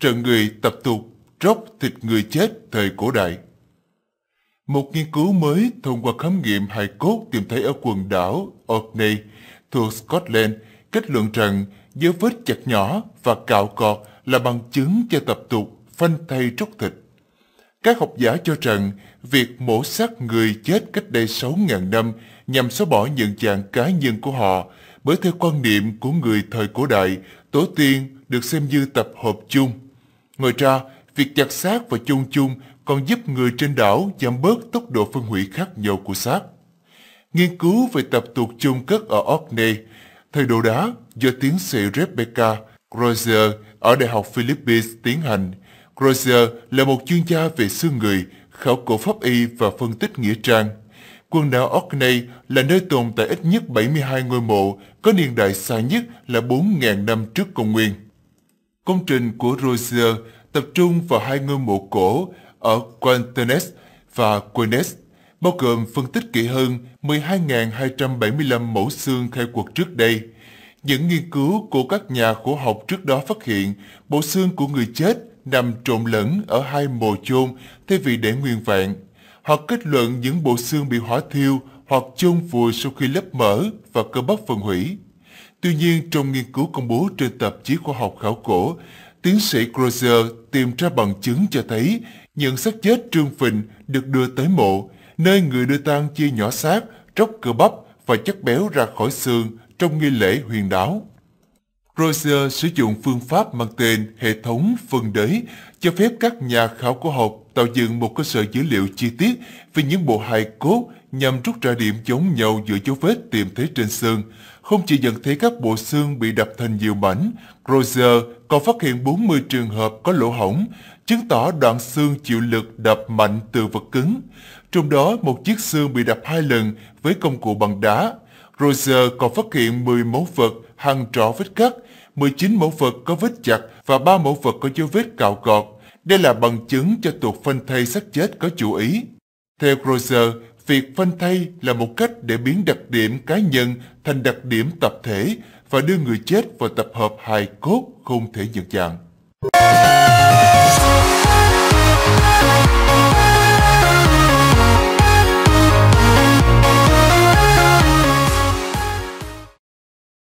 trần người tập tục róc thịt người chết thời cổ đại. Một nghiên cứu mới thông qua khám nghiệm hài cốt tìm thấy ở quần đảo Orkney thuộc Scotland kết luận rằng dấu vết chặt nhỏ và cạo cọt là bằng chứng cho tập tục phân thay tróc thịt. Các học giả cho rằng việc mổ xác người chết cách đây 6.000 năm nhằm xóa bỏ nhận dạng cá nhân của họ bởi theo quan niệm của người thời cổ đại, tổ tiên được xem như tập hợp chung Ngoài ra, việc chặt xác và chôn chung còn giúp người trên đảo giảm bớt tốc độ phân hủy khác nhau của xác. Nghiên cứu về tập tục chôn cất ở Orkney, thời đồ đá do tiến sĩ Rebecca Crozier ở Đại học Philippines tiến hành. Crozier là một chuyên gia về xương người, khảo cổ pháp y và phân tích nghĩa trang. Quần đảo Orkney là nơi tồn tại ít nhất 72 ngôi mộ, có niên đại xa nhất là 4.000 năm trước công nguyên. Công trình của Rozier tập trung vào hai ngôi mộ cổ ở Quantanes và Quenes, bao gồm phân tích kỹ hơn 12.275 mẫu xương khai quật trước đây. Những nghiên cứu của các nhà khổ học trước đó phát hiện bộ xương của người chết nằm trộn lẫn ở hai mồ chôn thay vì để nguyên vẹn. Họ kết luận những bộ xương bị hỏa thiêu hoặc chôn vùi sau khi lớp mở và cơ bắp phân hủy. Tuy nhiên, trong nghiên cứu công bố trên tạp chí khoa học khảo cổ, tiến sĩ Crozier tìm ra bằng chứng cho thấy những xác chết Trương Phình được đưa tới mộ, nơi người đưa tang chia nhỏ xác, tróc cơ bắp và chất béo ra khỏi xương trong nghi lễ huyền đáo. Crozier sử dụng phương pháp mang tên hệ thống phân đới cho phép các nhà khảo cổ học tạo dựng một cơ sở dữ liệu chi tiết về những bộ hài cốt nhằm rút ra điểm giống nhau giữa dấu vết tìm thấy trên xương. Không chỉ nhận thấy các bộ xương bị đập thành nhiều mảnh, Roger còn phát hiện 40 trường hợp có lỗ hổng, chứng tỏ đoạn xương chịu lực đập mạnh từ vật cứng. Trong đó, một chiếc xương bị đập hai lần với công cụ bằng đá. Roger còn phát hiện 10 mẫu vật hàng trỏ vết cắt, 19 mẫu vật có vết chặt và 3 mẫu vật có dấu vết cạo gọt. Đây là bằng chứng cho tuột phân thay xác chết có chủ ý. Theo Roser, việc phân thay là một cách để biến đặc điểm cá nhân thành đặc điểm tập thể và đưa người chết vào tập hợp hài cốt không thể nhận dạng.